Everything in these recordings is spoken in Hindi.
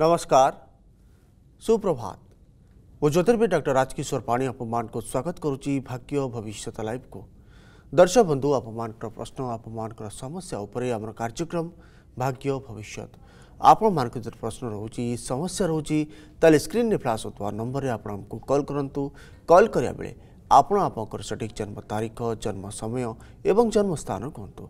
नमस्कार सुप्रभात मु ज्योतिर्वी डर राजकिशोर पाणी आपको स्वागत करुच्ची भाग्य भविष्य लाइव को दर्शक बंधु आप प्रश्न आपमान समस्या उपरूम कार्यक्रम भाग्य भविष्य आपण प्रश्न रोच समस्या रोच स्क्रीन में फ्लाश हो नंबर में आपको कल करूँ कल कराया बेले आपण आपं सठिक जन्म तारीख जन्म समय एवं जन्मस्थान कहतु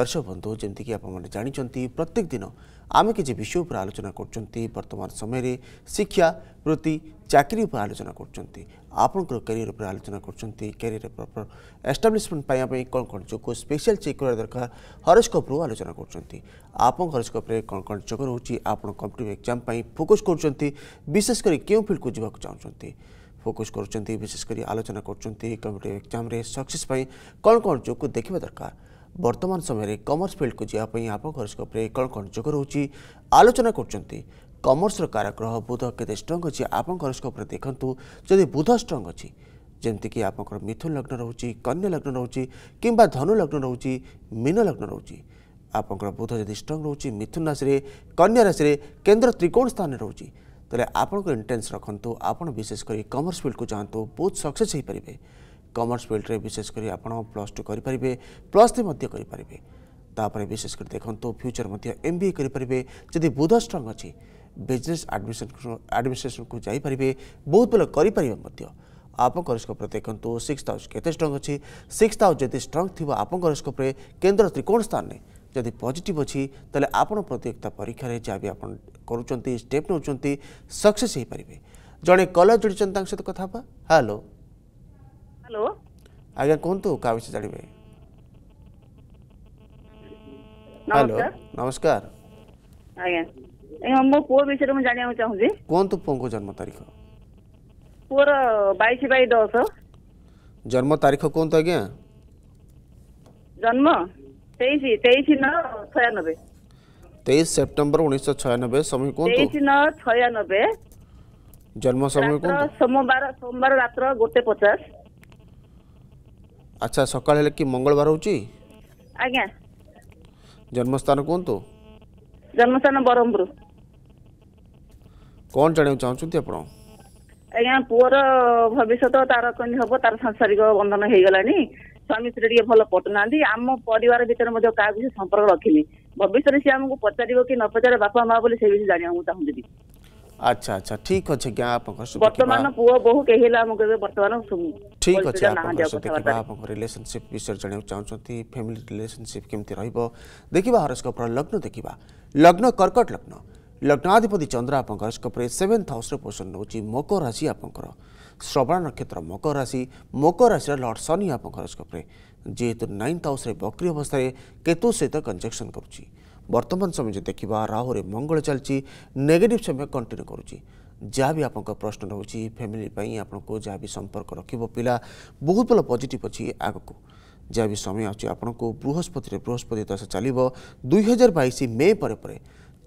दर्शक बंधु जमीक आप जानते प्रत्येक दिन आम कि विषय पर आलोचना करतमान समय शिक्षा वृत्ति चाकरी उप आलोचना कर क्यारियर उप आलोचना करियर प्रपर एस्टाब्लीशमेंट पाइबापी कौन कौन जो स्पेशल चेक करवा दरकार हरस्कोप्रु आलोचना करप हरस्कोप कौन कौन जो रोचे आप कंपिटेट एक्जाम फोकस कर विशेषकर क्यों फिल्ड को जावाक चाहते फोकस कर विशेषकर आलोचना कर कम्पिटेटिव एक्जाम सक्सेस कौन कौन को देखा दरकार ବର୍ତ୍ତମାନ ସମୟରେ କମର୍ସ ଫିଲ୍ଡକୁ ଯିବା ପାଇଁ ଆପଣଙ୍କ ଉପରେ କ'ଣ କ'ଣ ଯୋଗ ରହୁଛି ଆଲୋଚନା କରୁଛନ୍ତି କମର୍ସର କାରଗ୍ରହ ବୁଧ କେତେ ଷ୍ଟ୍ରଙ୍ଗ ଅଛି ଆପଣଙ୍କ ହରସ୍କୋପରେ ଦେଖନ୍ତୁ ଯଦି ବୁଧ ଷ୍ଟ୍ରଙ୍ଗ ଅଛି ଯେମିତିକି ଆପଣଙ୍କର ମିଥୁନ ଲଗ୍ନ ରହୁଛି କନ୍ୟା ଲଗ୍ନ ରହୁଛି କିମ୍ବା ଧନୁ ଲଗ୍ନ ରହୁଛି ମୀନ ଲଗ୍ନ ରହୁଛି ଆପଣଙ୍କର ବୁଧ ଯଦି ଷ୍ଟ୍ରଙ୍ଗ ରହୁଛି ମିଥୁନ ରାଶିରେ କନ୍ୟା ରାଶିରେ କେନ୍ଦ୍ର ତ୍ରିକୋଣ ସ୍ଥାନରେ ରହୁଛି ତାହେଲେ ଆପଣଙ୍କ ଇଣ୍ଟେନ୍ସ ରଖନ୍ତୁ ଆପଣ ବିଶେଷ କରି କମର୍ସ ଫିଲ୍ଡକୁ ଯାଆନ୍ତୁ ବହୁତ ସକ୍ସେସ୍ ହୋଇପାରିବେ কমর্স ফিল্ডে বিশেষ করে আপনার প্লস টু করে পারে প্লস থ্রি করে পারে তাপরে বিশেষ করে দেখুন ফ্যুচর এম বি এ করে পারে যদি বুধ স্ট্রং অছি বিজনেস আডমিশন আডমিনিষ্ট্রেসন কু যাইপারে বহুত ভালো করে পারে আপনার স্কোপ্রে দেখুন সিক্স হাউস কেতে স্ট্রং অছি সিক্স হাউস যদি স্ট্রং থাকবে আপনার স্কোপ্রে কেন্দ্র ত্রিকোণ স্থানে ଯଦି ପଜିଟିଭ୍ ଅଛି ତାହେଲେ ଆପଣ ପ୍ରତିଯୋଗିତା ପରୀକ୍ଷାରେ ଯାହା ବି ଆପଣ କରୁଛନ୍ତି ଷ୍ଟେପ୍ ନେଉଛନ୍ତି ସକ୍ସେସ୍ ହୋଇପାରିବେ ଜଣେ କଲର୍ ଯୋଡ଼ିଛନ୍ତି ତାଙ୍କ ସହିତ କଥା ହେବା ହ୍ୟାଲୋ हेलो आज्ञा कहतु क्या विषय जानवे हेलो नमस्कार आज्ञा मो पुओ विषय मुझे जानवा चाहिए कहतु पुओं को जन्म तारीख पुओर बैश बै दस जन्म तारीख कहतु आज्ञा जन्म तेईस तेईस नौ छयानबे तेईस सेप्टेम्बर उन्नीस छयानबे समय कौन तेईस न छयानबे जन्म समय कौन सोमवार सोमवार रात गोटे पचास আচ্ছা সকাল হলে কি মঙ্গলবার হচ্ছে আজ্ঞা জন্মস্থান কুহতু জন্মস্থান ব্রহ্মপুর কন জাঁয়া চাহুন আপনার আজ্ঞা পুয়র ভবিষ্যৎ তার কেমনি হব তার সাংসারিক বন্ধন হয়ে গলানি স্বামী স্ত্রী টিকে ভাল পটুনা আম পরিবার ভিতরে মধ্যে কাহা কিছু সম্পর্ক রাখিনি ভবিষ্যতে সে আমাকে পচারিব কি ন পচারে বাপা মা বলে সে বিষয়ে জাঁয়া চাহুন अच्छा अच्छा ठीक अच्छे क्या आप कसु वर्तमान पुओ बहु कहिला मके वर्तमान सुमु ठीक अच्छे आप कसु कि आप रिलेशनशिप विषय जने चाहौ छथी फैमिली रिलेशनशिप केमति रहइबो देखिबा हॉरोस्कोप लग्न देखिबा लग्न कर्कट लग्न लग्नाधिपति चंद्र आप हॉरोस्कोप रे हाउस पोषण नौ मकर राशि आप श्रवण नक्षत्र मकर राशि मकर राशि लॉर्ड शनि आप हॉरोस्कोप रे जेतु हाउस बक्री अवस्था केतु सहित कंजक्शन कर बर्तमान समय जो देखा राहु मंगल चलती नेगेटिव समय कंटिन्यू करुच्ची जहाँ भी आप प्रश्न रोचे फैमिली आपको जहाँ भी संपर्क रख पिला बहुत भल पजिट अच्छी आग को जहाँ भी समय अच्छे आपको बृहस्पति बृहस्पति दशा चलो दुई हजार बैश मे पर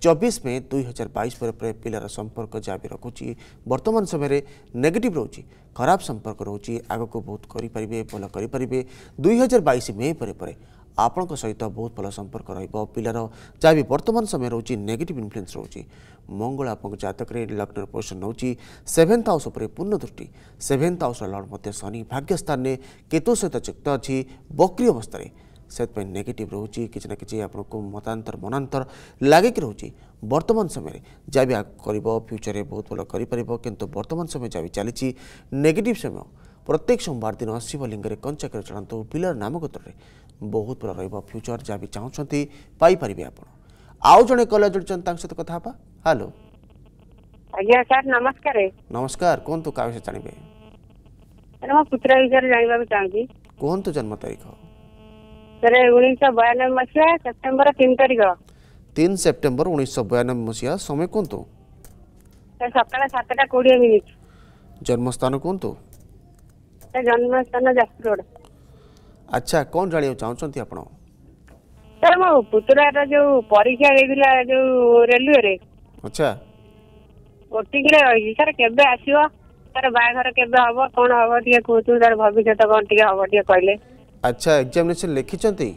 चबीस मे दुई हजार बैश पर पिलार संपर्क जहाँ भी रखुच बर्तमान समय नेगेटिव रोचे खराब संपर्क रोचे आग को बहुत करें भल करें दुई हजार बैश मे पर ଆପଣଙ୍କ ସହିତ ବହୁତ ଭଲ ସମ୍ପର୍କ ରହିବ ପିଲାର ଯାହା ବି ବର୍ତ୍ତମାନ ସମୟ ରହୁଛି ନେଗେଟିଭ୍ ଇନଫ୍ଲୁଏନ୍ସ ରହୁଛି ମଙ୍ଗଳ ଆପଣଙ୍କ ଜାତକରେ ଲଗ୍ନର ପୋଜିସନ୍ ନେଉଛି ସେଭେନ୍ଥ ହାଉସ୍ ଉପରେ ପୂର୍ଣ୍ଣ ଦୃଷ୍ଟି ସେଭେନ୍ଥ ହାଉସ୍ର ଲର୍ଡ଼ ମଧ୍ୟ ଶନି ଭାଗ୍ୟସ୍ଥାନରେ କେତୁ ସହିତ ଯୁକ୍ତ ଅଛି ବକ୍ରି ଅବସ୍ଥାରେ ସେଥିପାଇଁ ନେଗେଟିଭ୍ ରହୁଛି କିଛି ନା କିଛି ଆପଣଙ୍କୁ ମତାନ୍ତର ମନାନ୍ତର ଲାଗିକି ରହୁଛି ବର୍ତ୍ତମାନ ସମୟରେ ଯାହା ବି କରିବ ଫ୍ୟୁଚର୍ରେ ବହୁତ ଭଲ କରିପାରିବ କିନ୍ତୁ ବର୍ତ୍ତମାନ ସମୟ ଯାହା ବି ଚାଲିଛି ନେଗେଟିଭ୍ ସମୟ ପ୍ରତ୍ୟେକ ସୋମବାର ଦିନ ଶିବଲିଙ୍ଗରେ କଞ୍ଚାକର ଚଳାନ୍ତୁ ପିଲାର ନାମଗୋତ୍ରରେ ବହୁତ ପୁରା ରହିବ ଫ୍ୟୁଚର ଯାହା ବି ଚାହୁଁଛନ୍ତି ପାଇପାରିବେ ଆପଣ ଆଉ ଜଣେ କଲର୍ ଜୁଡ଼ିଛନ୍ତି ତାଙ୍କ ସହିତ କଥା ହେବା ହ୍ୟାଲୋ ଆଜ୍ଞା ସାର୍ ନମସ୍କାର ନମସ୍କାର କୁହନ୍ତୁ କାହା ବିଷୟରେ ଜାଣିବେ ସାର୍ ମୋ ପୁତ୍ର ବିଷୟରେ ଜାଣିବାକୁ ଚାହୁଁଛି କୁହନ୍ତୁ ଜନ୍ମ ତାରିଖ ସାର୍ ଉଣେଇଶହ ବୟାନବେ ମସିହା ସେପ୍ଟେମ୍ବର ତିନି ତାରିଖ ତିନି ସେପ୍ଟେମ୍ବର ଉଣେଇଶହ ବୟାନବେ ମସିହା ସମୟ କୁହନ୍ତୁ ସାର୍ ସକାଳ ସାତଟା କୋଡ଼ିଏ ମିନିଟ୍ ଜନ୍ମସ୍ଥାନ କୁହନ୍ତୁ ସାର୍ ଜନ୍ମସ୍ଥାନ ଯାଜପୁର ରୋଡ଼ ଆଚ୍ଛା କ'ଣ ଜାଣିବାକୁ ଚାହୁଁଛନ୍ତି ଆପଣ ସାର୍ ମୋ ପୁତୁରାଟା ଯୋଉ ପରୀକ୍ଷା ଦେଇଥିଲା ଯୋଉ ରେଲୱେରେ ଆଚ୍ଛା ଓଟିକିରେ ରହିଛି ସାର୍ କେବେ ଆସିବ ତାର ବାହାଘର କେବେ ହବ କ'ଣ ହବ ଟିକେ କୁହନ୍ତୁ ତାର ଭବିଷ୍ୟତ କ'ଣ ଟିକେ ହବ ଟିକେ କହିଲେ ଆଚ୍ଛା ଏକ୍ଜାମିନେସନ୍ ଲେଖିଛନ୍ତି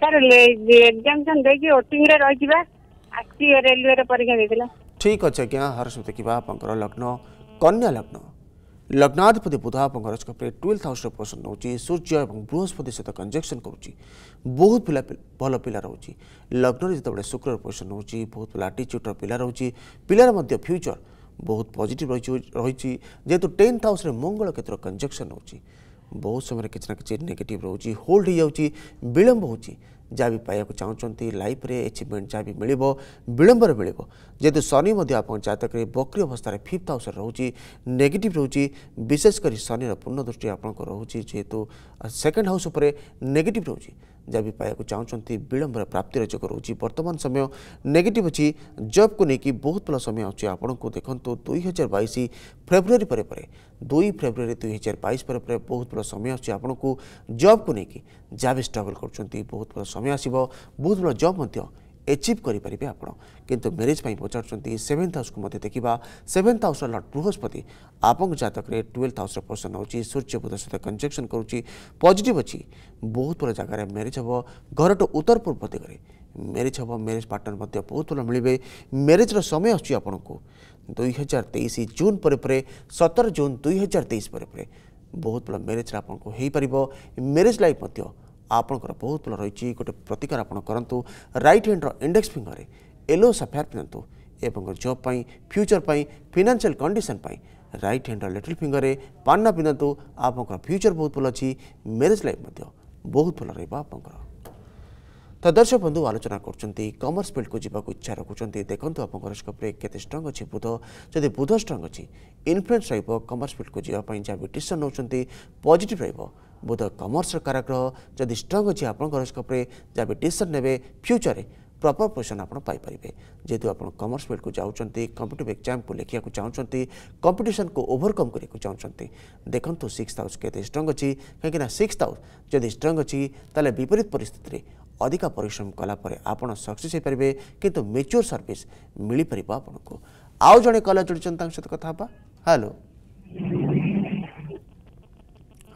ସାର୍ ଏକ୍ଜାମିନେସନ୍ ଦେଇକି ଓଟିକିରେ ରହିଛି ବା ଆସିଛି ରେଲୱେରେ ପରୀକ୍ଷା ଦେଇଥିଲା ଠିକ୍ ଅଛି ଆଜ୍ଞା ହର ସବୁ ଦେଖିବା ଆପଣଙ୍କର ଲଗ୍ନ କନ୍ୟା ଲଗ୍ନ लग्नाधिपति बुध आपज ट्वेल्थ हाउस पोजन नौ सूर्य और बृहस्पति सहित कंजक्शन कर बहुत पिला भल पिला रोच लग्न जो शुक्र पोजन नौ बहुत पिला आटीच्यूड्र पिला रोच पिलार फ्यूचर बहुत पजिट रही जेहतु टेन्थ हाउस में मंगल क्षेत्र कंजक्शन हो बहुत समय किसी कि नेगेटिव रोचे होल्ड हो जाऊँगी विलंब हो ଯାହା ବି ପାଇବାକୁ ଚାହୁଁଛନ୍ତି ଲାଇଫ୍ରେ ଏଚିଭମେଣ୍ଟ ଯାହା ବି ମିଳିବ ବିଳମ୍ବରେ ମିଳିବ ଯେହେତୁ ଶନି ମଧ୍ୟ ଆପଣଙ୍କ ଜାତକରେ ବକ୍ରି ଅବସ୍ଥାରେ ଫିଫ୍ଥ ହାଉସ୍ରେ ରହୁଛି ନେଗେଟିଭ୍ ରହୁଛି ବିଶେଷ କରି ଶନିର ପୂର୍ଣ୍ଣ ଦୃଷ୍ଟି ଆପଣଙ୍କର ରହୁଛି ଯେହେତୁ ସେକେଣ୍ଡ ହାଉସ୍ ଉପରେ ନେଗେଟିଭ୍ ରହୁଛି जहाँ भी पाया चाहूँ विलंबर प्राप्तिर जोग रोचे बर्तमान समय नेगेटिव अच्छी जब को लेकिन बहुत भल समय अच्छे आपण को देखो दुई हजार बैश फेब्रुआरी पर दुई फेब्रुआरी दुई हजार बैस पर बहुत भल समय अच्छे आपण को जब को लेकिन जहाँ भी स्ट्रगल कर बहुत भल समय आसो बहुत भल जब एचिव करेंगे आप कितु मेरेज पचार सेवेन्थ हाउस को मत देखा सेवेन्थ हाउस लड़ बृहस्पति आपंक जतक में ट्वेल्थ हाउस पर्सन हो सूर्य बुध सहित कंजक्शन करुच्च पजिट अच्छी बहुत बड़ा जगह मेरेज हम घर टू उत्तर पूर्व दिग्वे मेरेज हम मेरेज पार्टनर मत बहुत भर मिले मेरेजर समय अच्छी हजार तेईस जून पर सतर जून दुई हजार तेईस पर बहुत बड़ा मेरेज आपको हो पार मेरेज लाइफ ଆପଣଙ୍କର ବହୁତ ଭଲ ରହିଛି ଗୋଟେ ପ୍ରତିକାର ଆପଣ କରନ୍ତୁ ରାଇଟ୍ ହ୍ୟାଣ୍ଡର ଇଣ୍ଡେକ୍ସ ଫିଙ୍ଗରରେ ୟେଲୋ ସାଫାୟାର ପିନ୍ଧନ୍ତୁ ଏବଂ ଜବ୍ ପାଇଁ ଫ୍ୟୁଚର ପାଇଁ ଫିନାନ୍ସିଆଲ କଣ୍ଡିସନ୍ ପାଇଁ ରାଇଟ୍ ହ୍ୟାଣ୍ଡର ଲିଟିଲ୍ ଫିଙ୍ଗରରେ ପାନ୍ନା ପିନ୍ଧନ୍ତୁ ଆପଣଙ୍କର ଫ୍ୟୁଚର ବହୁତ ଭଲ ଅଛି ମ୍ୟାରେଜ୍ ଲାଇଫ୍ ମଧ୍ୟ ବହୁତ ଭଲ ରହିବ ଆପଣଙ୍କର ତ ଦର୍ଶକ ବନ୍ଧୁ ଆଲୋଚନା କରୁଛନ୍ତି କମର୍ସ ଫିଲ୍ଡକୁ ଯିବାକୁ ଇଚ୍ଛା ରଖୁଛନ୍ତି ଦେଖନ୍ତୁ ଆପଣଙ୍କ ହରସ୍କୋପରେ କେତେ ଷ୍ଟ୍ରଙ୍ଗ ଅଛି ବୁଧ ଯଦି ବୁଧ ଷ୍ଟ୍ରଙ୍ଗ ଅଛି ଇନଫ୍ଲୁଏନ୍ସ ରହିବ କମର୍ସ ଫିଲ୍ଡକୁ ଯିବା ପାଇଁ ଯାହା ବି ଡିସିସନ୍ ନେଉଛନ୍ତି ପଜିଟିଭ୍ ରହିବ ବୋଧ କମର୍ସର କାରାଗ୍ରହ ଯଦି ଷ୍ଟ୍ରଙ୍ଗ ଅଛି ଆପଣଙ୍କ ହରସ୍କୋପରେ ଯାହା ବି ଡିସିସନ୍ ନେବେ ଫ୍ୟୁଚରରେ ପ୍ରପର୍ ପୋଜିସନ୍ ଆପଣ ପାଇପାରିବେ ଯେହେତୁ ଆପଣ କମର୍ସ ଫିଲ୍ଡକୁ ଯାଉଛନ୍ତି କମ୍ପିଟେଟିଭ୍ ଏକ୍ଜାମ୍କୁ ଲେଖିବାକୁ ଚାହୁଁଛନ୍ତି କମ୍ପିଟିସନ୍କୁ ଓଭରକମ୍ କରିବାକୁ ଚାହୁଁଛନ୍ତି ଦେଖନ୍ତୁ ସିକ୍ସ ହାଉସ୍ କେତେ ଷ୍ଟ୍ରଙ୍ଗ ଅଛି କାହିଁକିନା ସିକ୍ସ ହାଉସ୍ ଯଦି ଷ୍ଟ୍ରଙ୍ଗ ଅଛି ତାହେଲେ ବିପରୀତ ପରିସ୍ଥିତିରେ ଅଧିକା ପରିଶ୍ରମ କଲାପରେ ଆପଣ ସକ୍ସେସ୍ ହୋଇପାରିବେ କିନ୍ତୁ ମେଚ୍ୟୁର୍ ସର୍ଭିସ୍ ମିଳିପାରିବ ଆପଣଙ୍କୁ ଆଉ ଜଣେ କଲର୍ ଯୋଡ଼ିଛନ୍ତି ତାଙ୍କ ସହିତ କଥା ହେବା ହ୍ୟାଲୋ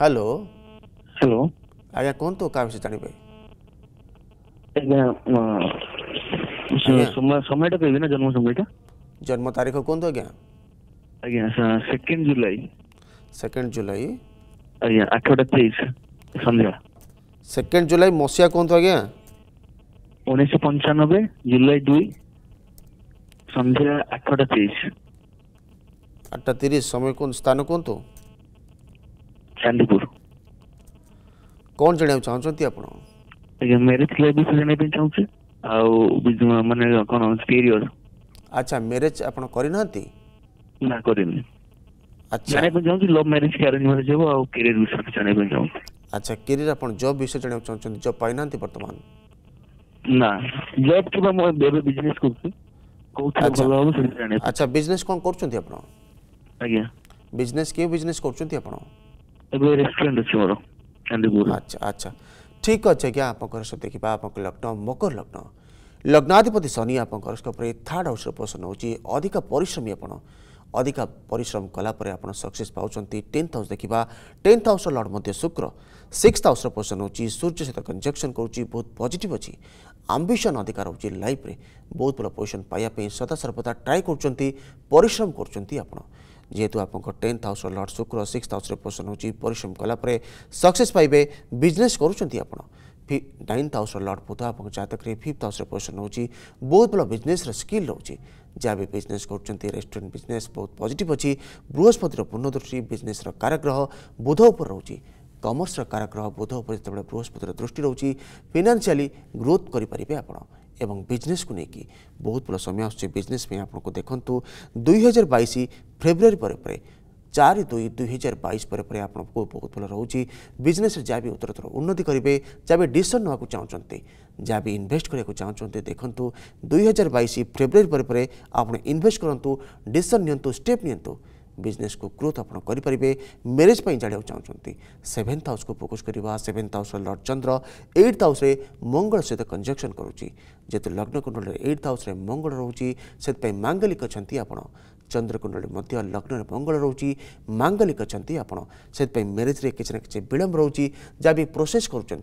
ହ୍ୟାଲୋ ହ୍ୟାଲୋ ଆଜ୍ଞା କୁହନ୍ତୁ କାହା ବିଷୟରେ ଜାଣିବେ সময়টা কইবে না জন্ম সময়টা জন্ম তারিখ কোনতো আজ্ঞা আজ্ঞা সেকেন্ড জুলাই সেকেন্ড জুলাই আজ্ঞা আঠটা তেইশ সন্ধ্যা সেকেন্ড জুলাই মশিয়া কোনতো আজ্ঞা উনিশশো পঞ্চানব্বই জুলাই দুই সন্ধ্যা আঠটা তেইশ আটটা তিরিশ সময় কোন স্থান কোনতো চান্দিপুর କ'ଣ ଜାଣିବାକୁ ଚାହୁଁଛନ୍ତି ଆପଣ ଆଜ୍ଞା ମ୍ୟାରେଜ୍ ଲାଇଫ୍ ବିଷୟରେ ଜାଣିବା ପାଇଁ ଚାହୁଁଛି ଆଉ ମାନେ କ'ଣ କ୍ୟାରିୟର ଆଚ୍ଛା ମ୍ୟାରେଜ୍ ଆପଣ କରିନାହାନ୍ତି ନା କରିନି ଆଚ୍ଛା ଚାହୁଁଛି ଲଭ୍ ମ୍ୟାରେଜ୍ କି ଆରେଞ୍ଜ ମ୍ୟାରେଜ୍ ହେବ ଆଉ କ୍ୟାରିୟର ବିଷୟରେ ଜାଣିବା ପାଇଁ ଚାହୁଁଛି ଆଚ୍ଛା କ୍ୟାରିୟର ଆପଣ ଜବ୍ ବିଷୟରେ ଜାଣିବାକୁ ଚାହୁଁଛନ୍ତି ଜବ୍ ପାଇନାହାନ୍ତି ବର୍ତ୍ତମାନ ନା ଜବ୍ କିମ୍ବା ମୁଁ ଏବେ ବିଜନେସ୍ କରୁଛି କୋଉଥିରେ ଭଲ ହେବ ସେମିତି ଜାଣିବା ଆଚ୍ଛା ବିଜନେସ୍ କ'ଣ କରୁଛନ୍ତି ଆପଣ ଆଜ୍ଞା ବିଜନେସ୍ କେଉଁ ବିଜନେସ୍ କରୁଛନ୍ତି ଆପଣ ଏବେ ରେଷ୍ଟୁରାଣ୍ଟ ଅଛି ମୋର ଆଚ୍ଛା ଆଚ୍ଛା ଠିକ୍ ଅଛି ଆଜ୍ଞା ଆପଣଙ୍କର ସବୁ ଦେଖିବା ଆପଣଙ୍କ ଲଗ୍ନ ମକର ଲଗ୍ନ ଲଗ୍ନାଧିପତି ଶନି ଆପଣଙ୍କ ହରସ୍କୋପରେ ଥାର୍ଡ଼ ହାଉସ୍ର ପୋଷଣ ହେଉଛି ଅଧିକ ପରିଶ୍ରମୀ ଆପଣ ଅଧିକ ପରିଶ୍ରମ କଲାପରେ ଆପଣ ସକ୍ସେସ୍ ପାଉଛନ୍ତି ଟେନ୍ଥ ହାଉସ୍ ଦେଖିବା ଟେନ୍ଥ ହାଉସ୍ର ଲର୍ଡ଼ ମଧ୍ୟ ଶୁକ୍ର ସିକ୍ସ ହାଉସ୍ର ପୋଷଣ ହେଉଛି ସୂର୍ଯ୍ୟ ସହିତ କଞ୍ଜକ୍ସନ୍ କରୁଛି ବହୁତ ପଜିଟିଭ୍ ଅଛି ଆମ୍ବିସନ୍ ଅଧିକା ରହୁଛି ଲାଇଫ୍ରେ ବହୁତ ଭଲ ପୋଜିସନ୍ ପାଇବା ପାଇଁ ସଦାସର୍ବଦା ଟ୍ରାଏ କରୁଛନ୍ତି ପରିଶ୍ରମ କରୁଛନ୍ତି ଆପଣ যেহেতু आप tenth house lord Shukra six house পোষণ होश्रम পরিশ্রম কলাপরে पाए পাইবে বিজনেস করছেন আপনার नाइन थाउज बुध आप जातक फिफ्थ हाउस पोजिशन हो बहुत भल बिजनेस स्किल रोचे जहाँ भी बिजनेस कर बिजनेस बहुत पजिट अच्छी बृहस्पतिर पूर्ण दृष्टि बिजनेस काराग्रह बुध उपर रोचे कमर्स कारग्रह बुध उपर जो बृहस्पतिर दृष्टि रोचे फिनान्सी ग्रोथ करेंगे आप एवं बिजनेस को लेकिन बहुत बड़ा समय आसने में आपको देखूँ दुई हजार बैश फेब्रुआरी पर चार दुई दुई हजार बैस पर आप उपकूल रोचे बिजनेस जहाँ भी उत्तर उत्तर उन्नति करेंगे जहाँ भी डिसीसन ना चाहते जहाँ भी इनभेस्ट करने को चाहते देखो दुई हजार बैस फेब्रुआरी पर आप इनभेस्ट करूँ डिसीसन नियंतु स्टेप नियंतु बिजनेस को ग्रोथ आप करेंगे मेरेज पर जाना चाहते सेभेन्थ हाउस को फोकस करवा seventh house lord Chandra eighth house मंगल सहित कंजक्शन करुच्च जेहतु लग्न कुंडल एट्थ हाउस मंगल रोचे से मांगलिक अच्छा आपड़ चंद्रकुंडली लग्न मंगल रोचे मांगलिक अच्छा आपड़ से मेरेज रे किसी ना कि विलंब रोचे जहाँ भी प्रोसेस कर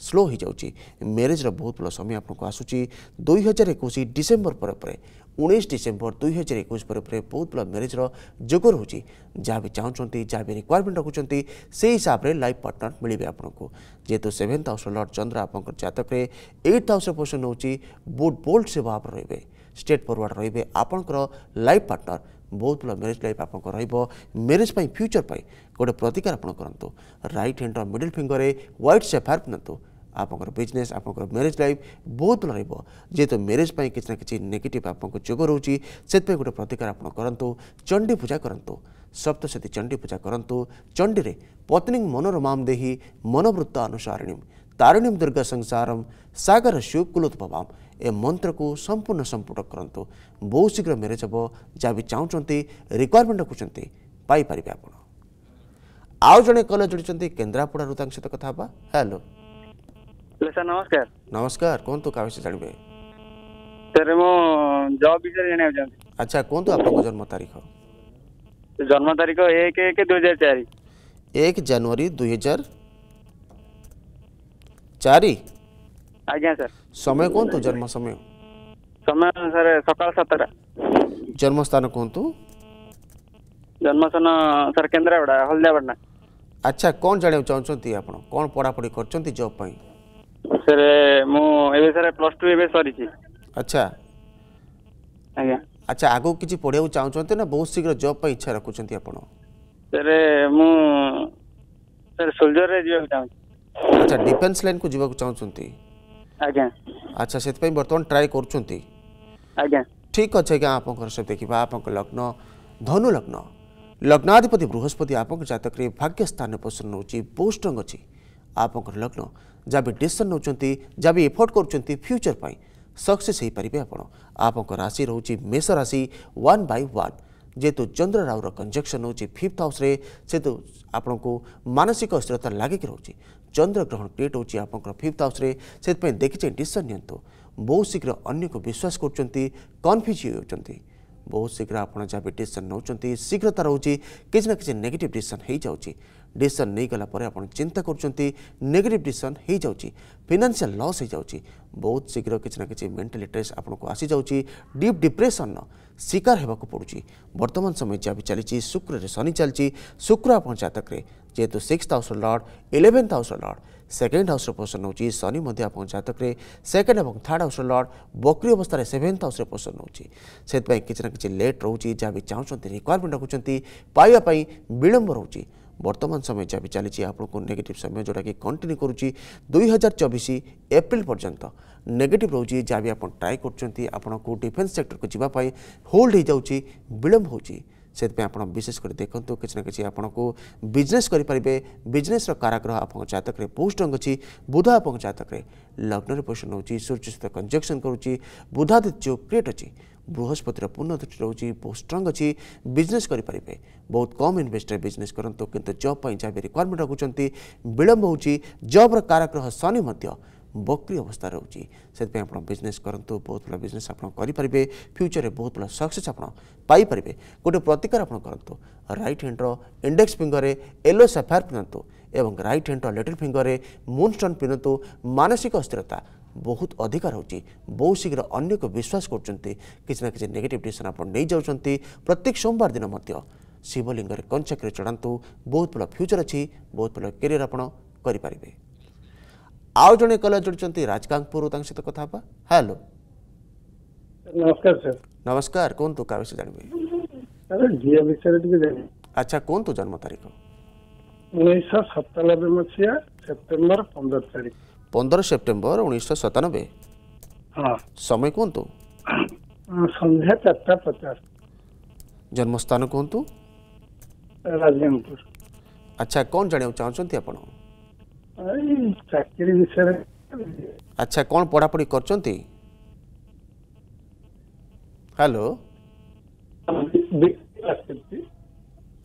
स्लो हो जाए मेरेजर बहुत भल समय आपको आसूस दुई हजार एक डिसेम्बर पर उन्नीस डिसेम्बर दुई हजार एक पर, पर बहुत भल मेरेजर जोग रोचे जहाँ भी चाहते जहाँ भी रिक्वयरमेंट रखुंत से हिसाब से लाइफ पार्टनर मिले आपको जेहतु सेभेन्थ हाउस लर्ड चंद्र आप जतक्रे एट हाउस पोजिशन हो बोल्ड से भाव रे स्टेट फरवर्ड रे आपंकर लाइफ पार्टनर बहुत बड़ा मेरेज लाइफ आप मेरेज पर फ्यूचर पर गोटे प्रतिकार आप करूँ right hand middle finger white sapphire पिंधु आपंकर बिजनेस आप मेरेज लाइफ बहुत भल रोज है जेहतु मेरेज पर किसी ना कि नेगेट आपको रोचे गोटे प्रतिकार आप करूँ चंडी पूजा करूँ सप्तती चंडी पूजा करूँ चंडी में पत्नी मनोरमाम देही मनोवृत्त अनुसारिणीम तारिणीम दुर्गा संसारम सगर शिव कुलोत्पवाम ଏ ମନ୍ତ୍ରକୁ ସମ୍ପୂର୍ଣ୍ଣ ସମ୍ପୂର୍ଣ୍ଣ କରନ୍ତୁ ବହୁତ ଶୀଘ୍ର ମ୍ୟାରେଜ୍ ହେବ ଯାହା ବି ଚାହୁଁଛନ୍ତି ରିକ୍ୱାରମେଣ୍ଟ ରଖୁଛନ୍ତି ପାଇପାରିବେ ଆପଣ ଆଉ ଜଣେ କଲର ଯୋଡ଼ିଛନ୍ତି କେନ୍ଦ୍ରାପଡ଼ାରୁ ତାଙ୍କ ସହିତ କଥା ହେବା ହ୍ୟାଲୋ ସାର୍ ନମସ୍କାର ନମସ୍କାର କୁହନ୍ତୁ କାହା ବିଷୟରେ ଜାଣିବେ ସାର୍ ମୁଁ ଜବ୍ ବିଷୟରେ ଜାଣିବାକୁ ଚାହୁଁଛି ଆଚ୍ଛା କୁହନ୍ତୁ ଆପଣଙ୍କ ଜନ୍ମ ତାରିଖ ଜନ୍ମ ତାରିଖ ଏକ ଏକ ଦୁଇ ହଜାର ଚାରି ଏକ ଜାନୁଆରୀ ଦୁଇ ହଜାର ଚାରି ଆଜ୍ଞା ସାର୍ ସମୟ କୁହନ୍ତୁ ଜନ୍ମ ସମୟ ସମୟ ସାର୍ ସକାଳ ସାତଟା ଜନ୍ମସ୍ଥାନ କୁହନ୍ତୁ ଜନ୍ମସ୍ଥାନ ସାର୍ କେନ୍ଦ୍ରାପଡ଼ା ହଳଦିଆପାଟଣା ଆଚ୍ଛା କ'ଣ ଜାଣିବାକୁ ଚାହୁଁଛନ୍ତି ଆପଣ କ'ଣ ପଢ଼ାପଢ଼ି କରିଛନ୍ତି ଜବ୍ ପାଇଁ ସାର୍ ମୁଁ ଏବେ ସାର୍ ପ୍ଲସ୍ ଟୁ ଏବେ ସରିଛି ଆଚ୍ଛା ଆଜ୍ଞା ଆଚ୍ଛା ଆଗକୁ କିଛି ପଢ଼ିବାକୁ ଚାହୁଁଛନ୍ତି ନା ବହୁତ ଶୀଘ୍ର ଜବ୍ ପାଇଁ ଇଚ୍ଛା ରଖୁଛନ୍ତି ଆପଣ ସାର୍ ମୁଁ ସାର୍ ସୋଲ୍ଜରରେ ଯିବାକୁ ଚାହୁଁଛି ଆଚ୍ଛା ଡିଫେନ୍ସ ଲାଇନ୍କୁ ଯିବାକୁ ଚାହୁଁଛନ୍ତି आज्ञा अच्छा से बर्तमान ट्राए कर ठीक अच्छे आज्ञा आप देखा आप लग्न धनुलग्न लग्नाधिपति बृहस्पति आप जतक भाग्य स्थान पसंद नौ बहुत स्ट्रंग अच्छी आपं लग्न जहाँ भी डिशन नौ जहाँ भी एफोर्ट कर फ्यूचर पर सक्से हो पारे आपड़ राशि रोच मेष राशि वन बै वन जेहेतु चंद्र राहुल कंजक्शन हो फिफ्थ हाउस से आपण को मानसिक अस्थिरता लगिक रोचे चंद्र ग्रहण क्रिएट हो फिफ्थ हाउस से देखी चाहिए डिशन नि बहुत शीघ्र अगर को विश्वास करफ्यूज होती बहुत शीघ्र आपड़ जहाँ भी डिशन नौ शीघ्रता रोज किसी ना कि नेगेट डिशन हो जाए डिशन नहीं गला आप चिंता करेगेटिव डिशन हो जाए फिनान्सील लस हो जाए बहुत शीघ्र किसी ना कि मेन्टाली ट्रेस आपको आसी जाऊँगी डीप डिप्रेसन शिकार होगा पड़ू बर्तमान समय जहाँ भी चली शुक्र से शनि चलती शुक्र आप जककर যেহেতু সিক্সথ হাউসর লর্ড ইলেভেন্থ হাউসর লর্ড সেকেন্ড হাউসর পোষণ নেଉଛି ଶନି ମଧ୍ୟ ଆପଣଙ୍କ ଜାତକରେ ସେକେଣ୍ଡ ଏବଂ ଥାର୍ଡ଼ ହାଉସର ଲର୍ଡ଼ ବକ୍ରି ଅବସ୍ଥାରେ ସେଭେନ୍ଥ ହାଉସରେ ପୋଷଣ ନେଉଛି ସେଥିପାଇଁ କିଛି ନା କିଛି ଲେଟ୍ ରହୁଛି ଯାହା ବି ଚାହୁଁଛନ୍ତି ରିକ୍ୱାରମେଣ୍ଟ ରଖୁଛନ୍ତି ପାଇବା ପାଇଁ ବିଳମ୍ବ ରହୁଛି বর্তমান সময় যা চালছে আপনার নেগেটিভ সময় যেটা কি কন্টিনিউ করছি দুই হাজার চবিশ এপ্রিল পর্যন্ত নেগেটিভ রয়েছে যা বি আপনার ট্রাই করছেন আপনার ডিফেন্স সেক্টরকে যাওয়া হোল্ড হয়ে যাচ্ছে বিলম্ব হচ্ছে से आज विशेषकर देखते किसी ना कि आपको को बिजनेस करेंगे बिजनेस काराग्रह आप जतक पोस्ट अच्छी बुध आप जतक लग्न पोषण रोचे सूर्य सहित कंजक्शन करुच्च बुधादित्य क्रिएट अच्छी बृहस्पतिर पूर्ण दृष्टि रोचे बहुत स्ट्रंग अच्छी बिजनेस करेंगे बहुत कम इनभेस्टर बिजनेस करूँ कि जब जहाँ भी रिक्वयरमेंट रखुच्च विलंब जब्र काराग्रह शनि বক্রি অবস্থা রয়েছে সেই আপনার বিজনেস করতু বহু ভাল বিজনেস আপনার করে ফ্যুচরের বহু ভাল সকসেস আপনার পাইপারে গোটে প্রতিকার আপনার করতু রাইট হ্যাণ্ডর ইন্ডেক্স ফিঙ্গরে এলো সাফায়ার পিঁধু এবং রাইট হ্যাণ্ডর লিটল ফিঙ্গরে মুনস্টোন পিঁধু মানসিক অস্থিরতা ବହୁତ ଅଧିକା ରହୁଛି ବହୁତ ଶୀଘ୍ର ଅନ୍ୟକୁ ବିଶ୍ୱାସ କରୁଛନ୍ତି କିଛି ନା କିଛି ନେଗେଟିଭ୍ ଡିସିସନ୍ ଆପଣ ନେଇଯାଉଛନ୍ତି ପ୍ରତ୍ୟେକ ସୋମବାର ଦିନ ମଧ୍ୟ ଶିବଲିଙ୍ଗରେ କଞ୍ଚାକିରେ ଚଢ଼ାନ୍ତୁ ବହୁତ ଭଲ ଫ୍ୟୁଚର୍ ଅଛି ବହୁତ ଭଲ କ୍ୟାରିୟର୍ ଆପଣ କରିପାରିବେ ଆଉ ଜଣେ କଲର୍ ଯୋଡ଼ିଛନ୍ତି ରାଜକାଙ୍ଗପୁରରୁ ତାଙ୍କ ସହିତ କଥା ହେବା ହ୍ୟାଲୋ ନମସ୍କାର ସାର୍ ନମସ୍କାର କୁହନ୍ତୁ କାହା ବିଷୟରେ ଜାଣିବେ ଝିଅ ବିଷୟରେ ଟିକେ ଜାଣିବି ଆଚ୍ଛା କୁହନ୍ତୁ ଜନ୍ମ ତାରିଖ ଉଣେଇଶହ ସତାନବେ ମସିହା ସେପ୍ଟେମ୍ବର ପନ୍ଦର ତାରିଖ ପନ୍ଦର ସେପ୍ଟେମ୍ବର ଉଣେଇଶହ ସତାନବେ ସମୟ କୁହନ୍ତୁ ସନ୍ଧ୍ୟା ଚାରିଟା ପଚାଶ ଜନ୍ମସ୍ଥାନ କୁହନ୍ତୁ ରାଜଗାଙ୍ଗପୁର ଆଚ୍ଛା କ'ଣ ଜାଣିବାକୁ ଚାହୁଁଛନ୍ତି ଆପଣ चाकरी विषय अच्छा कौन पढ़ा पढ़ी कर चुनती हेलो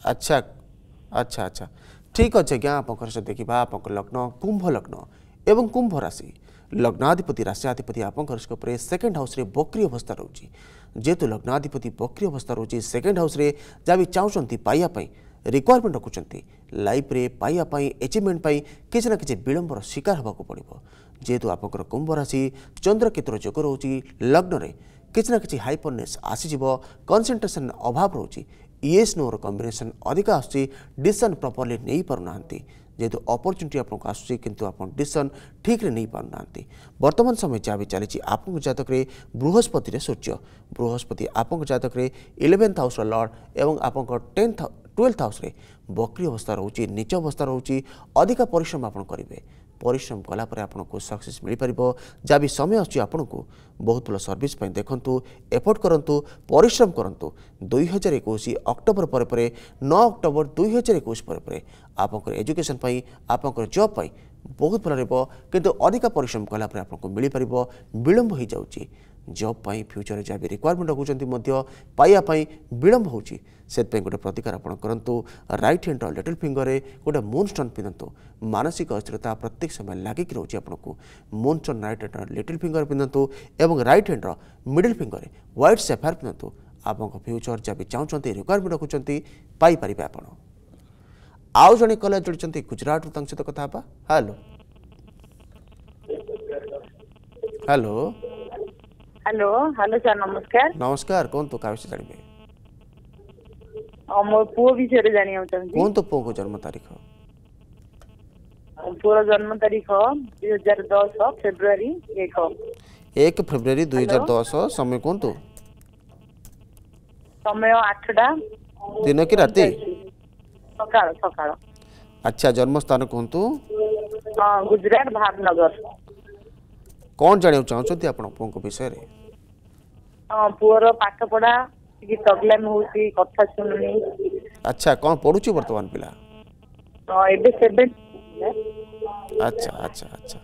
अच्छा अच्छा अच्छा ठीक अच्छे आज्ञा आप देखा आप लग्न कुंभ लग्न एवं कुंभ राशि लग्नाधिपति राशियाधिपति आप सेकेंड हाउस बक्री अवस्था रोचे जेहेतु लग्नाधिपति बक्री अवस्था रोचे सेकेंड हाउस जहाँ भी चाहूँ पाइबापी ରିକ୍ୱାରମେଣ୍ଟ ରଖୁଛନ୍ତି ଲାଇଫ୍ରେ ପାଇବା ପାଇଁ ଏଚିଭମେଣ୍ଟ ପାଇଁ କିଛି ନା କିଛି ବିଳମ୍ବର ଶିକାର ହେବାକୁ ପଡ଼ିବ ଯେହେତୁ ଆପଣଙ୍କର କୁମ୍ଭ ରାଶି ଚନ୍ଦ୍ରକେତୁର ଯୋଗ ରହୁଛି ଲଗ୍ନରେ କିଛି ନା କିଛି ହାଇପରନେସ୍ ଆସିଯିବ କନସେନ୍ଟ୍ରେସନ୍ ଅଭାବ ରହୁଛି ଇଏସ୍ ନୋର କମ୍ବିନେସନ୍ ଅଧିକା ଆସୁଛି ଡିସିସନ୍ ପ୍ରପର୍ଲି ନେଇପାରୁନାହାନ୍ତି ଯେହେତୁ ଅପରଚ୍ୟୁନିଟି ଆପଣଙ୍କୁ ଆସୁଛି କିନ୍ତୁ ଆପଣ ଡିସିସନ୍ ଠିକ୍ରେ ନେଇପାରୁନାହାନ୍ତି ବର୍ତ୍ତମାନ ସମୟ ଯାହା ବି ଚାଲିଛି ଆପଣଙ୍କ ଜାତକରେ ବୃହସ୍ପତିରେ ସୂର୍ଯ୍ୟ ବୃହସ୍ପତି ଆପଣଙ୍କ ଜାତକରେ ଇଲେଭେନ୍ଥ ହାଉସ୍ର ଲର୍ଡ଼ ଏବଂ ଆପଣଙ୍କ ଟେନ୍ଥ টুয়েলভ হাউসে বক্রি অবস্থা রয়েছে নিচ অবস্থা রয়েছে অধিক পরিশ্রম আপনার করবে পরিশ্রম কলাপরে আপনার সকসেস মিপার যা বি সময় অছি আপনার বহুত ভাল সর্ভিস দেখুন এফোর্ট করতু পরিশ্রম করতু দুই হাজার একুশ অক্টোবর পরে পরে ন অক্টোবর দুই হাজার একুশ পরে পরে আপনার এজুকেশন পাই আপনার জব পাই ବହୁତ ଭଲ ରହିବ କିନ୍ତୁ ଅଧିକ ପରିଶ୍ରମ କଲାପରେ ଆପଣଙ୍କୁ ମିଳିପାରିବ ବିଳମ୍ବ ହୋଇଯାଉଛି ଜବ୍ ପାଇଁ ଫ୍ୟୁଚରରେ ଯାହା ବି ରିକ୍ୱାରମେଣ୍ଟ ରଖୁଛନ୍ତି ମଧ୍ୟ ପାଇବା ପାଇଁ ବିଳମ୍ବ ହେଉଛି ସେଥିପାଇଁ ଗୋଟେ ପ୍ରତିକାର ଆପଣ କରନ୍ତୁ ରାଇଟ୍ ହ୍ୟାଣ୍ଡ ଲିଟିଲ୍ ଫିଙ୍ଗରରେ ଗୋଟେ ମୁନ୍ ଷ୍ଟୋନ୍ ପିନ୍ଧନ୍ତୁ ମାନସିକ ଅସ୍ଥିରତା ପ୍ରତ୍ୟେକ ସମୟ ଲାଗିକି ରହୁଛି ଆପଣଙ୍କୁ ମୁନ୍ ଷ୍ଟୋନ୍ ରାଇଟ୍ ହ୍ୟାଣ୍ଡର ଲିଟିଲ୍ ଫିଙ୍ଗର ପିନ୍ଧନ୍ତୁ ଏବଂ ରାଇଟ୍ ହ୍ୟାଣ୍ଡର ମିଡିଲ୍ ଫିଙ୍ଗରରେ ହ୍ୱାଇଟ୍ ସେଫାୟାର ପିନ୍ଧନ୍ତୁ ଆପଣଙ୍କ ଫ୍ୟୁଚର ଯାହା ବି ଚାହୁଁଛନ୍ତି ରିକ୍ୱାରମେଣ୍ଟ ରଖୁଛନ୍ତି ପାଇପାରିବେ ଆପଣ ଆଉ ଜଣେ କଲେଜ ଯୋଡ଼ିଛନ୍ତି ଗୁଜରାଟରୁ ତାଙ୍କ ସହିତ କଥା ହେବା hello hello hello hello sir ନମସ୍କାର ନମସ୍କାର କୁହନ୍ତୁ କାହା ବିଷୟରେ ଜାଣିବେ ମୋ ପୁଅ ବିଷୟରେ ଜାଣିବାକୁ ଚାହୁଁଛି କୁହନ୍ତୁ ପୁଅକୁ ଜନ୍ମ ତାରିଖ ପୁଅର ଜନ୍ମ ତାରିଖ ଦୁଇ ହଜାର ଦଶ ଫେବୃଆରୀ ଏକ ଏକ ଫେବୃଆରୀ ଦୁଇ ହଜାର ଦଶ ସମୟ କୁହନ୍ତୁ ସମୟ ଆଠଟା ଦିନ କି ରାତି ସକାଳ ସକାଳ ଆଚ୍ଛା ଜନ୍ମସ୍ଥାନ କୁହନ୍ତୁ ଗୁଜୁରାଟ ଭାବନଗର କ'ଣ ଜାଣିବାକୁ ଚାହୁଁଛନ୍ତି ଆପଣ ପୁଅଙ୍କ ବିଷୟରେ ପୁଅର ପାଠ ପଢା ଟିକେ ପ୍ରୋବ୍ଲେମ୍ ହଉଛି କଥା ଶୁଣୁନି ଆଚ୍ଛା କ'ଣ ପଢୁଛି ବର୍ତ୍ତମାନ ପିଲା ଏବେ ସେଭେନ୍ ଆଚ୍ଛା ଆଚ୍ଛା ଆଚ୍ଛା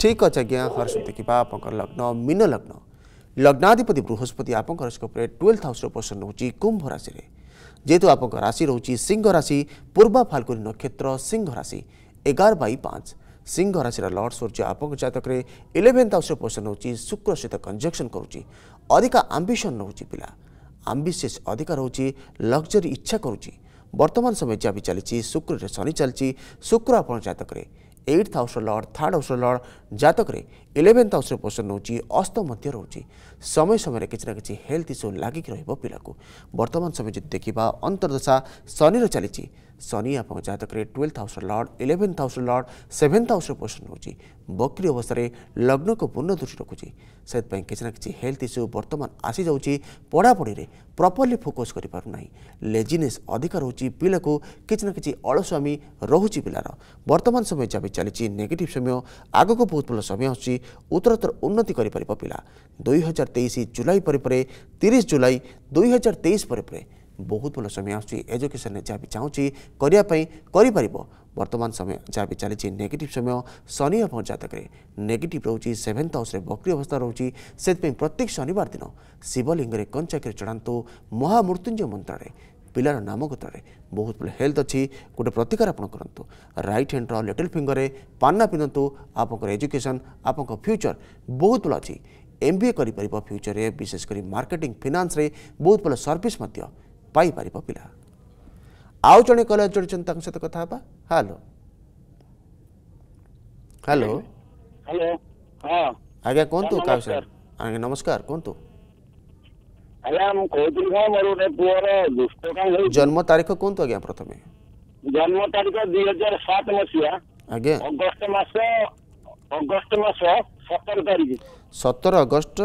ଠିକ୍ ଅଛି ଆଜ୍ଞା ହର୍ଷନ୍ତି କିମ୍ବା ଆପଣଙ୍କର ଲଗ୍ନ ମୀନ ଲଗ୍ନ ଲଗ୍ନାଧିପତି ବୃହସ୍ପତି ଆପଣଙ୍କର ସ୍କୋପ୍ରେ ଟୁଏଲ୍ଥ ହାଉସ୍ର ପୋଷଣ ରହୁଛି କୁମ୍ଭ ରାଶିରେ ଯେହେତୁ ଆପଣଙ୍କ ରାଶି ରହୁଛି ସିଂହ ରାଶି ପୂର୍ବା ଫାଲ୍ଗୁନୀ ନକ୍ଷତ୍ର ସିଂହ ରାଶି ଏଗାର ବାଇ ପାଞ୍ଚ सिंह राशि लर्डसहरू आपकले इलेभेन्थ आउस्र पोषण हुन्छ शुक्रसहित कन्जक्सन गर्नु अधिका आम्बिसन रहेछ पिला आम्बिसियस अधिक रोजि लगजरी इच्छा गरु वर्तमान समय जहाँ चाहिँ शुक्र शनि शुक्र आपकले eight house lord third house lord जातक इलेभेन्थ हाउस र पोषण नहुँछ अस्तमाउँछ समय समय कि कि हेल्थ इस्यु लाग अन्तर्दशा शनिर चाहिँ सनि आप जात गर टुवेल्थ हाउस्र लर्ड इलेभेन्थ हाउस र लर्ड सेभेन्थ हाउस र पोस्ट हुन्छ बक्रि अवस्थ्य लग्नको पूर्ण दृष्टि रकुपिङ कि नेल्थ इस्यु बर्तमान आइसाउँछ पढापढीले प्रपरली फोकस गरिप लेजिनेस अधिक रुचि पहिलाको किना न कि अलस्वामी रहे चाहिँ नेगेटिभ समय को बहुत भन्नु समय आउँछ उन्नति गरिपि पिया दुई हजार तेइस जुलै परपर तिरि जुलाई दुई हजार तेइस बहुत भल समय आजुकेशन जहाँ भी चाहिए करवाई कर वर्तमान समय जहाँ भी चली नेगेटिव समय शनि आप जतक नेगेटिव रोचे सेभेन्थ हाउस बकरी अवस्था रोचे से प्रत्येक शनिवार दिन शिवलिंग में कंचाक चढ़ात महामृत्युंजय मंत्रे पिलार नाम गोत्र बहुत भले हेल्थ अच्छी गोटे प्रतिकार आप करूँ रईट हैंड रिटिल फिंगर में पाना पिंधतु आप एजुकेशन आप फ्यूचर बहुत भल अच्छी एम बी ए करपर फ्यूचर में विशेषकर मार्केटिंग फिनान्स बहुत भले सर्विस ପାଇପାରିବ ପିଲା ଆଉ ଜଣେ କଲର୍ ଯୋଡ଼ିଛନ୍ତି ତାଙ୍କ ସହିତ କଥା ହେବା ହ୍ୟାଲୋ ହ୍ୟାଲୋ ଆଜ୍ଞା କୁହନ୍ତୁ କାଉ ସାର୍ ଆଜ୍ଞା ନମସ୍କାର କୁହନ୍ତୁ ଜନ୍ମ ତାରିଖ କୁହନ୍ତୁ ଆଜ୍ଞା ପ୍ରଥମେ ଜନ୍ମ ତାରିଖ ଦୁଇ ହଜାର ସାତ ମସିହା ଆଜ୍ଞା ଅଗଷ୍ଟ ମାସ ଅଗଷ୍ଟ ମାସ ସତର ତାରିଖ ସତର ଅଗଷ୍ଟ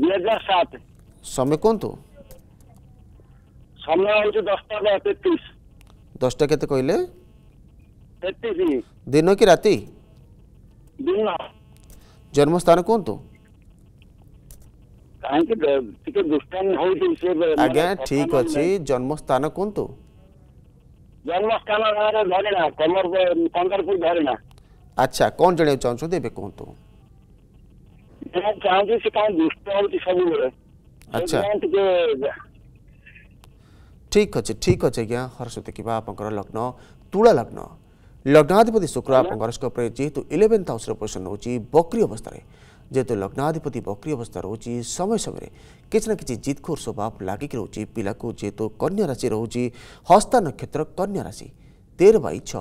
ଦୁଇ ହଜାର ସାତ ସମୟ କୁହନ୍ତୁ ଆମର ହେଉଛି ଦଶଟା ତେତିଶ ଦଶଟା କେତେ କହିଲେ ତେତିଶ ଦିନ କି ରାତି ଦିନ ଜନ୍ମସ୍ଥାନ କୁହନ୍ତୁ କାହିଁକି ଟିକେ ଦୁଷ୍ଟାମି ହେଉଛି ସେ ଆଜ୍ଞା ଠିକ୍ ଅଛି ଜନ୍ମସ୍ଥାନ କୁହନ୍ତୁ ଜନ୍ମସ୍ଥାନ ଗାଁରେ ଧରିଣା କନ୍ଦରପୁର ଧରିଣା ଆଚ୍ଛା କ'ଣ ଜାଣିବାକୁ ଚାହୁଁଛନ୍ତି ଏବେ କୁହନ୍ତୁ ଚାହୁଁଛି ସେ କାହିଁ ଦୁଷ୍ଟ ହେଉଛି ସବୁବେଳେ ଆଚ୍ଛା ଟିକେ ঠিক আছে ঠিক আছে আজ্ঞা সরস্বতী কিবা আপনার লগ্ন তুলা লগ্ন লগ্নাধিপতি শুক্র আপনার হরস্কোপে যেহেতু ইলেভেন্থ হাউসের পজিশন রয়েছে বক্রি অবস্থায় যেহেতু লগ্নাধিপতি বক্রি অবস্থা রয়েছে সময় সময় কিছু না কিছু জিতখোর স্বভাব লাগিকি রয়েছে পিলাকে যেহেতু কন্যা রাশি রয়েছে হস্তা নক্ষত্র কন্যা রাশি তের বাই ছ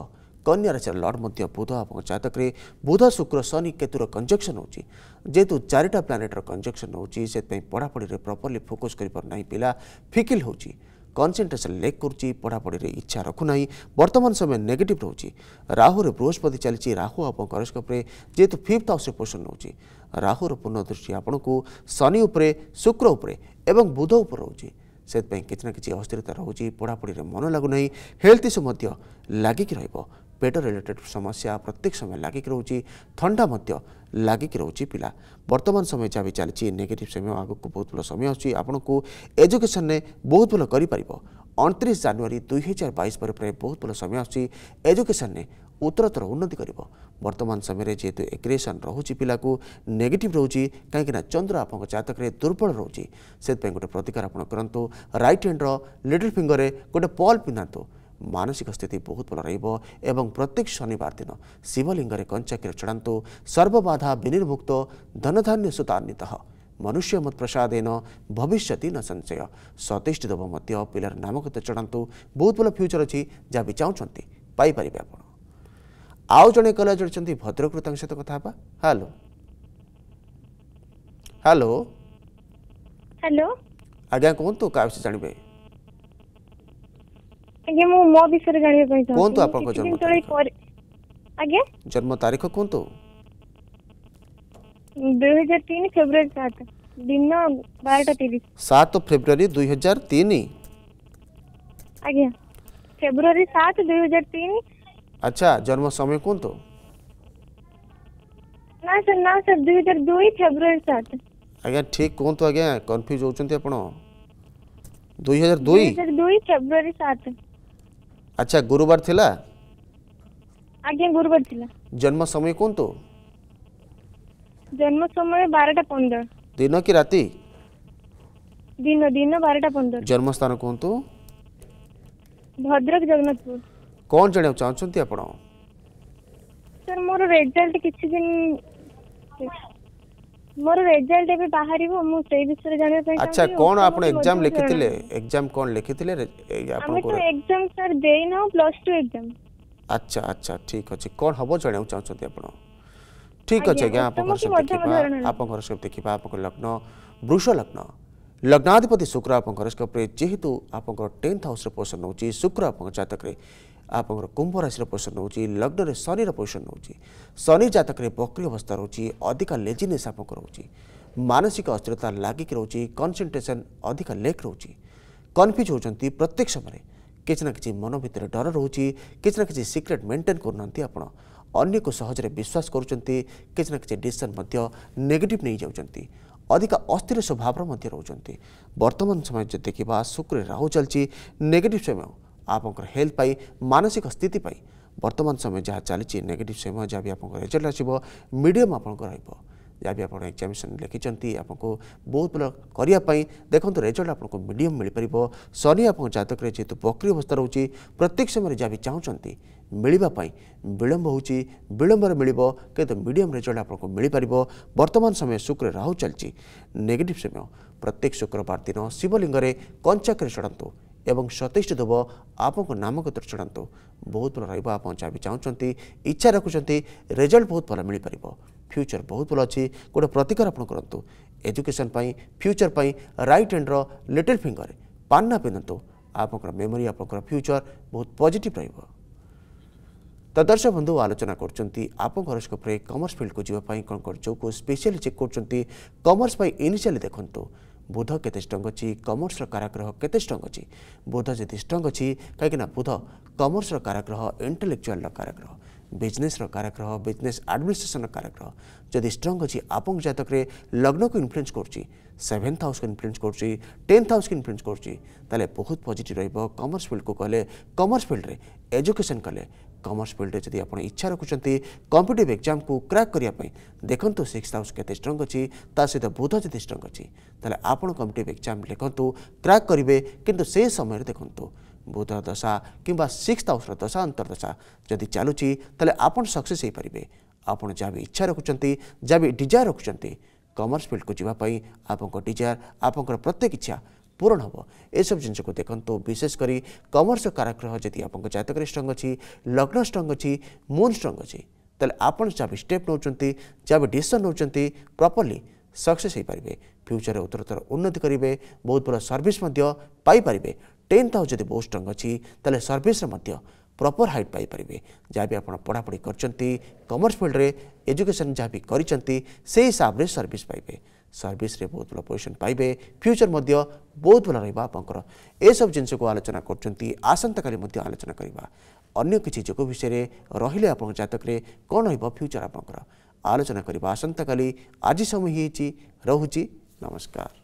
কন্যা রাশির লর্ড মধ্য বুধ আপনার জাতকরে বুধ শুক্র শনি কেতুর কঞ্জকশন হচ্ছে যেহেতু চারিটা প্লানেটর কঞ্জকশন হচ্ছে সেপাই পড়াপড়ি প্রপরলি ফোকস করে পার না পিলা ফিকিল হচ্ছে কনসেন্ট্রেসন লেক করুচি পড়াপড়ি ইচ্ছা রখুনা বর্তমান সময় নেগেটিভ রয়েছে রাহুর বৃহস্পতি চালছে রাহু আপনার হরস্কোপে যেহেতু ফিফ্থ হাউসে পোষণ নেଉଛି রাহুর পূর্ণ দৃষ্টি আপনার শনি উপরে শুক্র উপরে এবং বুধ উপরে রয়েছে ସେଥିପାଇଁ କିଛି ନା କିଛି ଅସ୍ଥିରତା ରହୁଛି ପଢ଼ାପଢ଼ିରେ ମନ ଲାଗୁନାହିଁ ହେଲ୍ଥ ଇସ୍ୟୁ ମଧ୍ୟ ଲାଗିକି ରହିବ पेट रिलेटेड समस्या प्रत्येक समय लाग थाकिरहेछ पिला बर्तन समय जहाँ चाहिँ नेगेटिभ समय आगको बहुत भयो समय एजुकेशन ने बहुत भयो गरिपार अन्तिस जानुवरी दुई हजार बइस बहुत भन्नु समय ने उत्तरतर उन्नति बर्तन समय जुन एग्रेसन रहेछ पिलागेट रहेछ काहीँक न चन्द्र आपकले दुर्बल रहे गए प्रतिकार आप रइट ह्यान्ड र फिंगर फिङरे गए पल्ल पिन्धा ମାନସିକ ସ୍ଥିତି ବହୁତ ଭଲ ରହିବ ଏବଂ ପ୍ରତ୍ୟେକ ଶନିବାର ଦିନ ଶିବଲିଙ୍ଗରେ କଞ୍ଚାକ୍ଷୀର ଚଢ଼ାନ୍ତୁ ସର୍ବବାଧା ବିନିର୍ମୁକ୍ତ ଧନଧାନ୍ୟ ସୁତାନ୍ୱିତଃ ମନୁଷ୍ୟ ମତପ୍ରସାଦେନ ଭବିଷ୍ୟତି ନ ସଞ୍ଚୟ ସତେଇଶଟି ଦେବ ମଧ୍ୟ ପିଲାର ନାମକତ ଚଢ଼ାନ୍ତୁ ବହୁତ ଭଲ ଫ୍ୟୁଚର୍ ଅଛି ଯାହା ବି ଚାହୁଁଛନ୍ତି ପାଇପାରିବେ ଆପଣ ଆଉ ଜଣେ କଲେଜ ଅଛନ୍ତି ଭଦ୍ରକରୁ ତାଙ୍କ ସହିତ କଥା ହେବା ହ୍ୟାଲୋ ହ୍ୟାଲୋ ହ୍ୟାଲୋ ଆଜ୍ଞା କୁହନ୍ତୁ କାହା ବିଷୟରେ ଜାଣିବେ ଆଜ୍ଞା ମୁଁ ମୋ ବିଷୟରେ ଜାଣିବା ପାଇଁ ଚାହୁଁଛି କୁହନ୍ତୁ ଆପଣଙ୍କ ଜନ୍ମ ତାରିଖ ଆଜ୍ଞା ଜନ୍ମ ତାରିଖ କୁହନ୍ତୁ 2003 ଫେବୃଆରୀ 7 ଦିନ 12:30 7 ଫେବୃଆରୀ 2003 ଆଜ୍ଞା ଫେବୃଆରୀ 7 2003 আচ্ছা জন্ম সময় কুহতু না স্যার না স্যার 2002 ফেব্রুয়ারি 7 আজ্ঞা ঠিক কুহতু আজ্ঞা কনফ্যুজ হচ্ছেন আপন 2002 2002 ফেব্রুয়ারি 7 আচ্ছা গুরুবার থিলা আজ্ঞা গুরুবার থিলা জন্ম সময় কোনতো জন্ম সময় 12টা 15 দিন কি রাতি দিন দিন 12টা 15 জন্ম স্থান কোনতো ভদ্রক জগন্নাথপুর কোন জানে চাহছন্তি আপন স্যার মোর রেজাল্ট কিছু দিন ମୋର ରେଜଲ୍ଟ ଏବେ ବାହାରିବ ମୁଁ ସେଇ ବିଷୟରେ ଜାଣିବା ପାଇଁ ଆଚ୍ଛା କ'ଣ ଆପଣ ଏକ୍ଜାମ ଲେଖିଥିଲେ ଏକ୍ଜାମ କ'ଣ ଲେଖିଥିଲେ ଆପଣଙ୍କ ଏକ୍ଜାମ ସାର୍ ଦେଇନାହୁଁ ପ୍ଲସ୍ ଟୁ ଏକ୍ଜାମ ଆଚ୍ଛା ଆଚ୍ଛା ଠିକ୍ ଅଛି କ'ଣ ହେବ ଜଣାଇବାକୁ ଚାହୁଁଛନ୍ତି ଆପଣ ଠିକ୍ ଅଛି ଆଜ୍ଞା ଆପଣଙ୍କର ସବୁ ଦେଖିବା ଆପଣଙ୍କର ସବୁ ଦେଖିବା ଆପଣଙ୍କ ଲଗ୍ନ ବୃଷ ଲଗ୍ନ ଲଗ୍ନାଧିପତି ଶୁକ୍ର ଆପଣଙ୍କ ହରସ୍କୋପ୍ରେ ଯେହେତୁ ଆପଣଙ୍କର ଟେନ୍ଥ ହାଉସ୍ର ପୋଷଣ ନେଉଛି ଶୁକ୍ର ଆପଣଙ୍କ ଜାତକରେ आप कुंभ राशि पोजिशन रोच लग्न में शनि पोजिशन रोच शनि जतक में बकरी अवस्था रोचे अधिक लेजिनेस आप मानसिक अस्थिरता लगिक रोज कनसेनट्रेसन अधिक लेक रोच कनफ्यूज होती प्रत्येक समय किसी ना कि मन भितर डर रोच किसी ना कि सिक्रेट मेन्टेन करूँ अन्य को सहजरे विश्वास करुँच ना कि डिशन नहीं जाती अधिक अस्थिर स्वभाव रोच बर्तमान समय जो देखा शुक्र राहु चलती नेगेटिव समय আপনার হেলথ পাই মানসিক স্থিতি পাই বর্তমান সময় যা চালছে নেগেটিভ সময় যা বি আপনার রেজল্ট আসব মিডিয়াম আপনার রহব যা বি আপনার এক্সামিনেসন লিখিছেন আপনার বহু ভাল করা দেখুন রেজল্ট আপনার মিডিয়াম মিপার শনি আপনার জাতকরে যেহেতু বক্রি অবস্থা রয়েছে প্রত্যেক সময় যা বি চাহুমান ମିଳିବା ପାଇଁ ବିଳମ୍ବ ହେଉଛି ବିଳମ୍ବରେ ମିଳିବ କିନ୍ତୁ ମିଡ଼ିୟମ୍ ରେଜଲ୍ଟ ଆପଣଙ୍କୁ ମିଳିପାରିବ ବର୍ତ୍ତମାନ ସମୟ ଶୁକ୍ର ରାହୁ ଚାଲିଛି ନେଗେଟିଭ୍ ସମୟ ପ୍ରତ୍ୟେକ ଶୁକ୍ରବାର ଦିନ ଶିବଲିଙ୍ଗରେ କଞ୍ଚାକରେ ଚଢ଼ନ୍ତୁ ଏବଂ ସତେଇଶଟି ଦେବ ଆପଣଙ୍କ ନାମଗତ ଛଡ଼ାନ୍ତୁ ବହୁତ ଭଲ ରହିବ ଆପଣ ଯାହା ବି ଚାହୁଁଛନ୍ତି ଇଚ୍ଛା ରଖୁଛନ୍ତି ରେଜଲ୍ଟ ବହୁତ ଭଲ ମିଳିପାରିବ ଫ୍ୟୁଚର୍ ବହୁତ ଭଲ ଅଛି ଗୋଟେ ପ୍ରତିକାର ଆପଣ କରନ୍ତୁ ଏଜୁକେସନ୍ ପାଇଁ ଫ୍ୟୁଚର୍ ପାଇଁ ରାଇଟ୍ ହ୍ୟାଣ୍ଡର ଲିଟିଲ୍ ଫିଙ୍ଗର୍ ପାନ୍ନା ପିନ୍ଧନ୍ତୁ ଆପଣଙ୍କର ମେମୋରି ଆପଣଙ୍କର ଫ୍ୟୁଚର୍ ବହୁତ ପଜିଟିଭ୍ ରହିବ ତ ଦର୍ଶକ ବନ୍ଧୁ ଆଲୋଚନା କରୁଛନ୍ତି ଆପଣଙ୍କ ହରସ୍କୋପରେ କମର୍ସ ଫିଲ୍ଡକୁ ଯିବା ପାଇଁ କ'ଣ କ'ଣ ଯୋଗକୁ ସ୍ପେଶିଆଲି ଚେକ୍ କରୁଛନ୍ତି କମର୍ସ ପାଇଁ ଇନିସିଆଲି ଦେଖନ୍ତୁ ବୁଧ କେତେ ଷ୍ଟ୍ରଙ୍ଗ ଅଛି କମର୍ସର କାରାଗ୍ରହ କେତେ ଷ୍ଟ୍ରଙ୍ଗ ଅଛି ବୁଧ ଯଦି ଷ୍ଟ୍ରଙ୍ଗ ଅଛି କାହିଁକିନା ବୁଧ କମର୍ସର କାରାଗ୍ରହ ଇଣ୍ଟେଲେକ୍ଚୁଆଲର କାରାଗ୍ରହ ବିଜନେସର କାରାଗ୍ରହ ବିଜନେସ୍ ଆଡମିନିଷ୍ଟ୍ରେସନର କାରାଗ୍ରହ ଯଦି ଷ୍ଟ୍ରଙ୍ଗ ଅଛି ଆପଣଙ୍କ ଜାତକରେ ଲଗ୍ନକୁ ଇନଫ୍ଲୁଏନ୍ସ କରୁଛି ସେଭେନ୍ଥ ହାଉସ୍କୁ ଇନଫ୍ଲୁଏନ୍ସ କରୁଛି ଟେନ୍ଥ ହାଉସ୍କୁ ଇନଫ୍ଲୁଏନ୍ସ କରୁଛି ତାହେଲେ ବହୁତ ପଜିଟିଭ୍ ରହିବ କମର୍ସ ଫିଲ୍ଡକୁ କହିଲେ କମର୍ସ ଫିଲ୍ଡରେ ଏଜୁକେସନ୍ କଲେ कमर्स फिल्ड में जब आप इच्छा रखुंट कम्पिटेटिव एक्जाम को क्राक करने देखु सिक्स हाउस के अच्छी ता सहित बुध जदि स्ट्रंग अच्छी तेल आप कम्पिटेटिव एक्जाम लिखतु क्राक करेंगे कितु से समय देखूँ बुध दशा कि सिक्स हाउस दशा अंतर्दशा जदि चलुची तेल आप सक्सेस हो पारे ଆପଣ ଯାହା ବି ଇଚ୍ଛା ରଖୁଛନ୍ତି ଯାହା ବି ଡିଜାୟାର ରଖୁଛନ୍ତି କମର୍ସ ଫିଲ୍ଡକୁ ଯିବା ପାଇଁ ଆପଣଙ୍କ ଡିଜାୟାର ପୂରଣ ହେବ ଏସବୁ ଜିନିଷକୁ ଦେଖନ୍ତୁ ବିଶେଷ କରି କମର୍ସ କାରାଗ୍ରହ ଯଦି ଆପଣଙ୍କ ଜାତକରେ ଷ୍ଟ୍ରଙ୍ଗ ଅଛି ଲଗ୍ନ ଷ୍ଟ୍ରଙ୍ଗ ଅଛି ମୁନ୍ ଷ୍ଟ୍ରଙ୍ଗ ଅଛି ତାହେଲେ ଆପଣ ଯାହା ବି ଷ୍ଟେପ୍ ନେଉଛନ୍ତି ଯାହା ବି ଡିସିସନ୍ ନେଉଛନ୍ତି ପ୍ରପର୍ଲି ସକ୍ସେସ୍ ହୋଇପାରିବେ ଫ୍ୟୁଚର୍ରେ ଉତ୍ତରୋତ୍ତର ଉନ୍ନତି କରିବେ ବହୁତ ଭଲ ସର୍ଭିସ୍ ମଧ୍ୟ ପାଇପାରିବେ ଟେନ୍ଥ ହାଉସ୍ ଯଦି ବହୁତ ଷ୍ଟ୍ରଙ୍ଗ ଅଛି ତାହେଲେ ସର୍ଭିସ୍ରେ ମଧ୍ୟ ପ୍ରପର୍ ହାଇଟ୍ ପାଇପାରିବେ ଯାହା ବି ଆପଣ ପଢ଼ାପଢ଼ି କରିଛନ୍ତି କମର୍ସ ଫିଲ୍ଡରେ ଏଜୁକେସନ୍ ଯାହା ବି କରିଛନ୍ତି ସେହି ହିସାବରେ ସର୍ଭିସ୍ ପାଇବେ ସର୍ଭିସରେ ବହୁତ ଭଲ ପୋଜିସନ୍ ପାଇବେ ଫ୍ୟୁଚର୍ ମଧ୍ୟ ବହୁତ ଭଲ ରହିବ ଆପଣଙ୍କର ଏସବୁ ଜିନିଷକୁ ଆଲୋଚନା କରୁଛନ୍ତି ଆସନ୍ତାକାଲି ମଧ୍ୟ ଆଲୋଚନା କରିବା ଅନ୍ୟ କିଛି ଯୋଗ ବିଷୟରେ ରହିଲେ ଆପଣଙ୍କ ଜାତକରେ କ'ଣ ରହିବ ଫ୍ୟୁଚର୍ ଆପଣଙ୍କର ଆଲୋଚନା କରିବା ଆସନ୍ତାକାଲି ଆଜି ସମୟ ହୋଇଛି ରହୁଛି ନମସ୍କାର